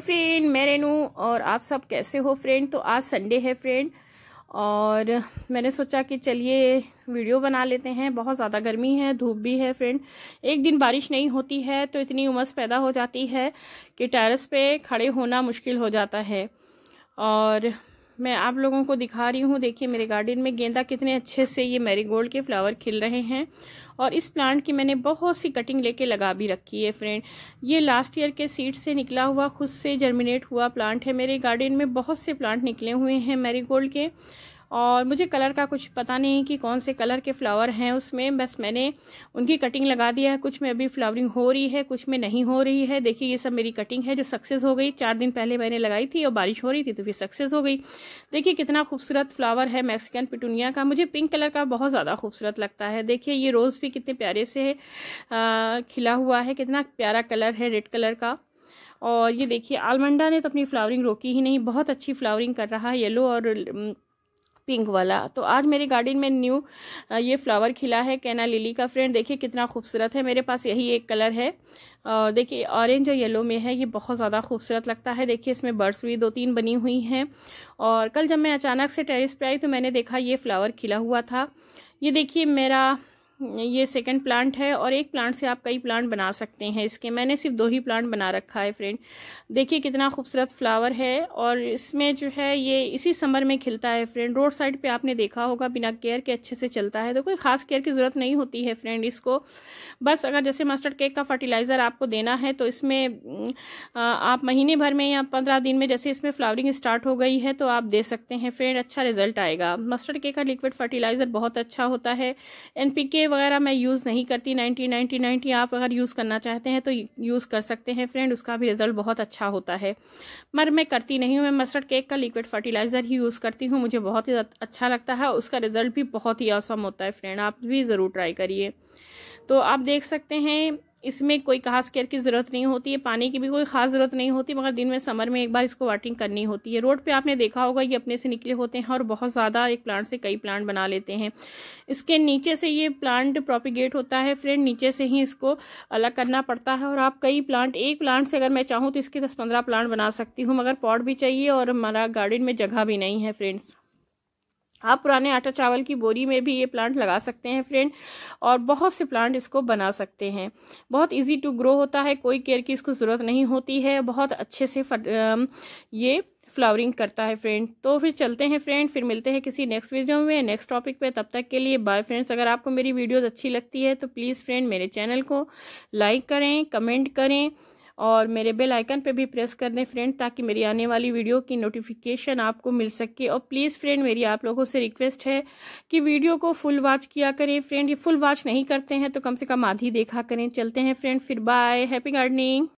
friend मैं रेनू और आप सब कैसे हो फ्रेंड तो आज संडे है फ्रेंड और मैंने सोचा कि चलिए वीडियो बना लेते हैं बहुत ज़्यादा गर्मी है धूप भी है फ्रेंड एक दिन बारिश नहीं होती है तो इतनी उमस पैदा हो जाती है कि टेरेस पे खड़े होना मुश्किल हो जाता है और मैं आप लोगों को दिखा रही हूँ देखिए मेरे गार्डन में गेंदा कितने अच्छे से ये मैरीगोल्ड के फ्लावर खिल रहे हैं और इस प्लांट की मैंने बहुत सी कटिंग लेके लगा भी रखी है फ्रेंड ये लास्ट ईयर के सीड से निकला हुआ खुद से जर्मिनेट हुआ प्लांट है मेरे गार्डन में बहुत से प्लांट निकले हुए हैं मैरीगोल्ड के और मुझे कलर का कुछ पता नहीं कि कौन से कलर के फ्लावर हैं उसमें बस मैंने उनकी कटिंग लगा दिया है कुछ में अभी फ्लावरिंग हो रही है कुछ में नहीं हो रही है देखिए ये सब मेरी कटिंग है जो सक्सेस हो गई चार दिन पहले मैंने लगाई थी और बारिश हो रही थी तो फिर सक्सेस हो गई देखिए कितना खूबसूरत फ्लावर है मैक्सिकन पिटूनिया का मुझे पिंक कलर का बहुत ज़्यादा खूबसूरत लगता है देखिए ये रोज़ भी कितने प्यारे से खिला हुआ है कितना प्यारा कलर है रेड कलर का और ये देखिए आलमंडा ने तो अपनी फ्लावरिंग रोकी ही नहीं बहुत अच्छी फ्लावरिंग कर रहा है येलो और पिंक वाला तो आज मेरे गार्डन में न्यू ये फ्लावर खिला है कैना लिली का फ्रेंड देखिए कितना खूबसूरत है मेरे पास यही एक कलर है देखिए ऑरेंज और येलो में है ये बहुत ज़्यादा खूबसूरत लगता है देखिए इसमें बर्ड्स भी दो तीन बनी हुई हैं और कल जब मैं अचानक से टेरिस पे आई तो मैंने देखा ये फ्लावर खिला हुआ था ये देखिए मेरा ये सेकंड प्लांट है और एक प्लांट से आप कई प्लांट बना सकते हैं इसके मैंने सिर्फ दो ही प्लांट बना रखा है फ्रेंड देखिए कितना खूबसूरत फ्लावर है और इसमें जो है ये इसी समर में खिलता है फ्रेंड रोड साइड पे आपने देखा होगा बिना केयर के अच्छे से चलता है तो कोई खास केयर की ज़रूरत नहीं होती है फ्रेंड इसको बस अगर जैसे मस्टर्ड केक का फर्टिलाइज़र आपको देना है तो इसमें आप महीने भर में या पंद्रह दिन में जैसे इसमें फ्लावरिंग स्टार्ट हो गई है तो आप दे सकते हैं फ्रेंड अच्छा रिजल्ट आएगा मस्टर्ड केक का लिक्विड फर्टिलाइज़र बहुत अच्छा होता है एन वगैरह मैं यूज़ नहीं करती नाइन्टी नाइन्टी नाइन्टी आप अगर यूज़ करना चाहते हैं तो यूज़ कर सकते हैं फ्रेंड उसका भी रिज़ल्ट बहुत अच्छा होता है मगर मैं करती नहीं हूँ मैं मस्टर्ड केक का लिक्विड फर्टिलाइज़र ही यूज़ करती हूँ मुझे बहुत ही अच्छा लगता है उसका रिज़ल्ट भी बहुत ही औसम होता है फ्रेंड आप भी ज़रूर ट्राई करिए तो आप देख सकते हैं इसमें कोई खास केयर की ज़रूरत नहीं होती है पानी की भी कोई खास ज़रूरत नहीं होती मगर दिन में समर में एक बार इसको वाटरिंग करनी होती है रोड पे आपने देखा होगा ये अपने से निकले होते हैं और बहुत ज़्यादा एक प्लांट से कई प्लांट बना लेते हैं इसके नीचे से ये प्लांट प्रोपिगेट होता है फ्रेंड नीचे से ही इसको अलग करना पड़ता है और आप कई प्लांट एक प्लांट से अगर मैं चाहूँ तो इसके दस पंद्रह प्लांट बना सकती हूँ मगर पॉट भी चाहिए और हमारा गार्डन में जगह भी नहीं है फ्रेंड्स आप पुराने आटा चावल की बोरी में भी ये प्लांट लगा सकते हैं फ्रेंड और बहुत से प्लांट इसको बना सकते हैं बहुत इजी टू ग्रो होता है कोई केयर की इसको ज़रूरत नहीं होती है बहुत अच्छे से ये फ्लावरिंग करता है फ्रेंड तो फिर चलते हैं फ्रेंड फिर मिलते हैं किसी नेक्स्ट वीडियो में नेक्स्ट टॉपिक पे तब तक के लिए बाय फ्रेंड्स अगर आपको मेरी वीडियोज अच्छी लगती है तो प्लीज़ फ्रेंड मेरे चैनल को लाइक करें कमेंट करें और मेरे बेल आइकन पे भी प्रेस कर दें फ्रेंड ताकि मेरी आने वाली वीडियो की नोटिफिकेशन आपको मिल सके और प्लीज़ फ्रेंड मेरी आप लोगों से रिक्वेस्ट है कि वीडियो को फुल वॉच किया करें फ्रेंड ये फुल वॉच नहीं करते हैं तो कम से कम आधी देखा करें चलते हैं फ्रेंड फिर बाय हैप्पी गार्डनिंग